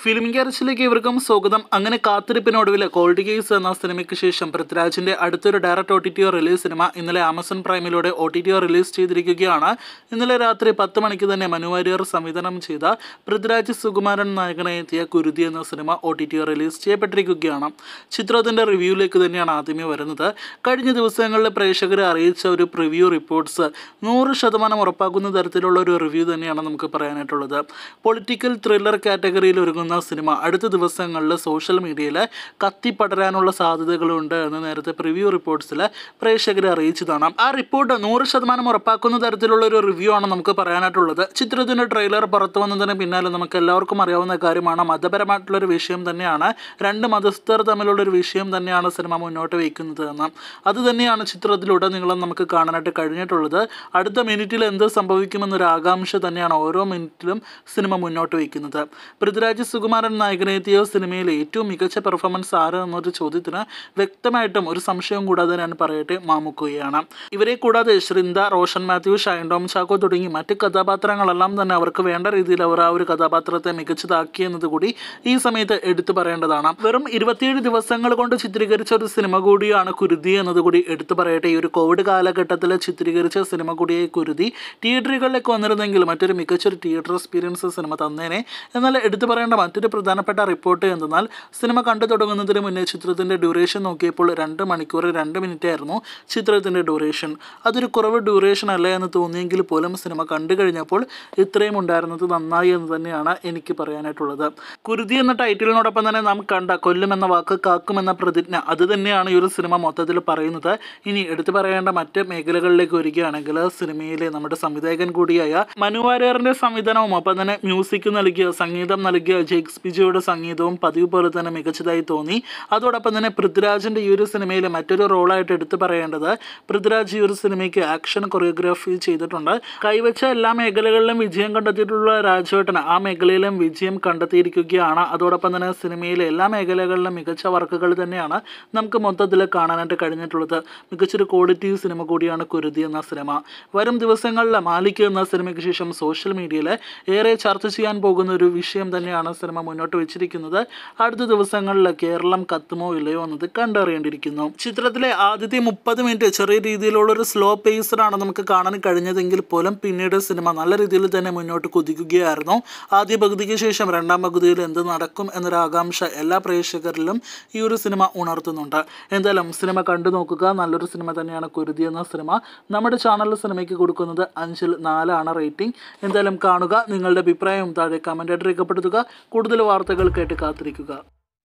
film ക്യാരച്ചിലേക്ക് ഇവർക്കും സ്വാഗതം അങ്ങനെ കാത്തിരിപ്പിനൊടുവിൽ കോൾഡ് കേസ് എന്ന സിനിമയ്ക്ക് ശേഷം പൃഥ്വിരാജിന്റെ അടുത്തൊരു direct O T T release സിനിമ ഇന്നലെ ആമസോൺ പ്രൈമിലൂടെ ഒ ടി ടി റിലീസ് ചെയ്തിരിക്കുകയാണ് ഇന്നലെ രാത്രി പത്ത് മണിക്ക് തന്നെ മനുവാര്യർ സംവിധാനം ചെയ്ത പൃഥ്വിരാജ് സുകുമാരൻ നായകനെ എത്തിയ കുരുതി എന്ന സിനിമ ഒ ടി ടി റിലീസ് ചെയ്യപ്പെട്ടിരിക്കുകയാണ് ചിത്രത്തിന്റെ റിവ്യൂവിലേക്ക് തന്നെയാണ് ആദ്യമേ വരുന്നത് കഴിഞ്ഞ ദിവസങ്ങളിൽ പ്രേക്ഷകരെ അറിയിച്ച ഒരു പ്രിവ്യൂ റിപ്പോർട്ട്സ് നൂറ് ശതമാനം ഉറപ്പാക്കുന്ന തരത്തിലുള്ള ഒരു റിവ്യൂ തന്നെയാണ് നമുക്ക് പറയാനായിട്ടുള്ളത് പൊളിറ്റിക്കൽ ത്രില്ലർ കാറ്റഗറിയിൽ ഒരുങ്ങുന്ന നിൽക്കുന്ന സിനിമ അടുത്ത ദിവസങ്ങളിൽ സോഷ്യൽ മീഡിയയിൽ കത്തിപ്പടരാനുള്ള സാധ്യതകളുണ്ട് എന്ന് നേരത്തെ പ്രിവ്യൂ റിപ്പോർട്ട്സിൽ പ്രേക്ഷകരെ അറിയിച്ചതാണ് ആ റിപ്പോർട്ട് നൂറ് ശതമാനം ഉറപ്പാക്കുന്ന തരത്തിലുള്ള ഒരു റിവ്യൂ ആണ് നമുക്ക് പറയാനായിട്ടുള്ളത് ചിത്രത്തിൻ്റെ ട്രെയിലർ പുറത്തു വന്നതിന് പിന്നാലെ നമുക്ക് എല്ലാവർക്കും അറിയാവുന്ന കാര്യമാണ് മതപരമായിട്ടുള്ളൊരു വിഷയം തന്നെയാണ് രണ്ട് മതസ്ഥർ തമ്മിലുള്ളൊരു വിഷയം തന്നെയാണ് സിനിമ മുന്നോട്ട് വയ്ക്കുന്നത് എന്ന് അത് തന്നെയാണ് ചിത്രത്തിലുടനീളം നമുക്ക് കാണാനായിട്ട് കഴിഞ്ഞിട്ടുള്ളത് അടുത്ത മിനിറ്റിൽ എന്ത് സംഭവിക്കുമെന്നൊരു ആകാംക്ഷ തന്നെയാണ് ഓരോ മിനിറ്റിലും സിനിമ മുന്നോട്ട് വയ്ക്കുന്നത് പൃഥ്വിരാജ് സുകുമാരൻ നായകനെത്തിയ സിനിമയിൽ ഏറ്റവും മികച്ച പെർഫോമൻസ് ആര് എന്നൊരു ചോദ്യത്തിന് വ്യക്തമായിട്ടും ഒരു സംശയവും കൂടാതെ ഞാൻ പറയട്ടെ മാമുക്കുകയാണ് ഇവരെ കൂടാതെ ശ്രിന്ദ റോഷൻ മാത്യു ഷൈൻ ടോം ചാക്കോ തുടങ്ങി മറ്റ് കഥാപാത്രങ്ങളെല്ലാം തന്നെ അവർക്ക് വേണ്ട രീതിയിൽ അവർ ആ ഒരു കഥാപാത്രത്തെ മികച്ചതാക്കി എന്നതുകൂടി കൂടി ഈ സമയത്ത് എടുത്തു പറയേണ്ടതാണ് വെറും ഇരുപത്തിയേഴ് ദിവസങ്ങൾ കൊണ്ട് ചിത്രീകരിച്ച ഒരു സിനിമ കൂടിയാണ് കുരുതി എന്നതുകൂടി കൂടി എടുത്തു പറയട്ടെ ഈ ഒരു കോവിഡ് കാലഘട്ടത്തിൽ ചിത്രീകരിച്ച സിനിമ കൂടിയായി കുരുതി തിയേറ്ററുകളിലേക്ക് വന്നിരുന്നെങ്കിൽ മറ്റൊരു മികച്ചൊരു തിയേറ്റർ എക്സ്പീരിയൻസ് സിനിമ തന്നേനെ എന്നാൽ എടുത്തു പറയേണ്ട മറ്റൊരു പ്രധാനപ്പെട്ട റിപ്പോർട്ട് എന്തെന്നാൽ സിനിമ കണ്ടു തുടങ്ങുന്നതിന് മുന്നേ ചിത്രത്തിൻ്റെ ഡ്യൂറേഷൻ നോക്കിയപ്പോൾ രണ്ട് മണിക്കൂർ രണ്ട് മിനിറ്റ് ആയിരുന്നു ചിത്രത്തിൻ്റെ ഡ്യൂറേഷൻ അതൊരു കുറവ് ഡ്യൂറേഷൻ അല്ല എന്ന് തോന്നിയെങ്കിൽ പോലും സിനിമ കണ്ടു കഴിഞ്ഞപ്പോൾ ഇത്രയും ഉണ്ടായിരുന്നത് നന്നായി എന്ന് തന്നെയാണ് എനിക്ക് പറയാനായിട്ടുള്ളത് കുരുതി എന്ന ടൈറ്റിലിനോടൊപ്പം തന്നെ നാം കണ്ട കൊല്ലും എന്ന വാക്ക് കാക്കും എന്ന പ്രതിജ്ഞ അത് തന്നെയാണ് ഈ ഒരു സിനിമ മൊത്തത്തിൽ പറയുന്നത് ഇനി എടുത്തു പറയേണ്ട മറ്റ് മേഖലകളിലേക്ക് വരികയാണെങ്കിൽ സിനിമയിലെ നമ്മുടെ സംവിധായകൻ കൂടിയായ മനുവാര്യറിൻ്റെ സംവിധാനവും ഒപ്പം തന്നെ മ്യൂസിക് നൽകിയ സംഗീതം നൽകിയ ജേക്സ് ബിജോയുടെ സംഗീതവും പതിവ് പോലെ തന്നെ മികച്ചതായി തോന്നി അതോടൊപ്പം തന്നെ പൃഥ്വിരാജിൻ്റെ ഈ ഒരു സിനിമയിലെ മറ്റൊരു റോളായിട്ട് എടുത്തു പറയേണ്ടത് പൃഥ്വിരാജ് ഈ ഒരു സിനിമയ്ക്ക് ആക്ഷൻ കൊറിയോഗ്രാഫി ചെയ്തിട്ടുണ്ട് കൈവച്ച എല്ലാ മേഖലകളിലും വിജയം കണ്ടെത്തിയിട്ടുള്ള രാജവേട്ടൻ ആ മേഖലയിലും വിജയം കണ്ടെത്തിയിരിക്കുകയാണ് അതോടൊപ്പം തന്നെ സിനിമയിലെ എല്ലാ മേഖലകളിലും മികച്ച വർക്കുകൾ തന്നെയാണ് നമുക്ക് മൊത്തത്തിൽ കാണാനായിട്ട് കഴിഞ്ഞിട്ടുള്ളത് മികച്ചൊരു ക്വാളിറ്റി സിനിമ കൂടിയാണ് കുരുതി എന്ന സിനിമ വരും ദിവസങ്ങളിൽ മാലിക് എന്ന സിനിമയ്ക്ക് ശേഷം സോഷ്യൽ മീഡിയയിൽ ഏറെ ചർച്ച ചെയ്യാൻ പോകുന്ന ഒരു വിഷയം തന്നെയാണ് ശ്രമം മുന്നോട്ട് വെച്ചിരിക്കുന്നത് അടുത്ത ദിവസങ്ങളിൽ കേരളം കത്തുമോ ഇല്ലയോ എന്നത് കണ്ടറിയേണ്ടിയിരിക്കുന്നു ചിത്രത്തിലെ ആദ്യത്തെ മുപ്പത് മിനിറ്റ് ചെറിയ രീതിയിലുള്ള ഒരു സ്ലോ പേസറാണ് നമുക്ക് കാണാൻ കഴിഞ്ഞതെങ്കിൽ പോലും പിന്നീട് സിനിമ നല്ല രീതിയിൽ തന്നെ മുന്നോട്ട് കുതിക്കുകയായിരുന്നു ആദ്യ പകുതിക്ക് ശേഷം രണ്ടാം പകുതിയിൽ എന്ത് നടക്കും എന്നൊരു ആകാംക്ഷ എല്ലാ പ്രേക്ഷകരിലും ഈ ഒരു സിനിമ ഉണർത്തുന്നുണ്ട് എന്തായാലും സിനിമ കണ്ടു നോക്കുക നല്ലൊരു സിനിമ തന്നെയാണ് കുരുതി എന്ന സിനിമ നമ്മുടെ ചാനലിൽ സിനിമയ്ക്ക് കൊടുക്കുന്നത് അഞ്ചിൽ നാലാണ് റേറ്റിംഗ് എന്തായാലും കാണുക നിങ്ങളുടെ അഭിപ്രായം താഴെ കമൻ്റായിട്ട് രേഖപ്പെടുത്തുക കൂടുതൽ വാർത്തകൾ കേട്ട് കാത്തിരിക്കുക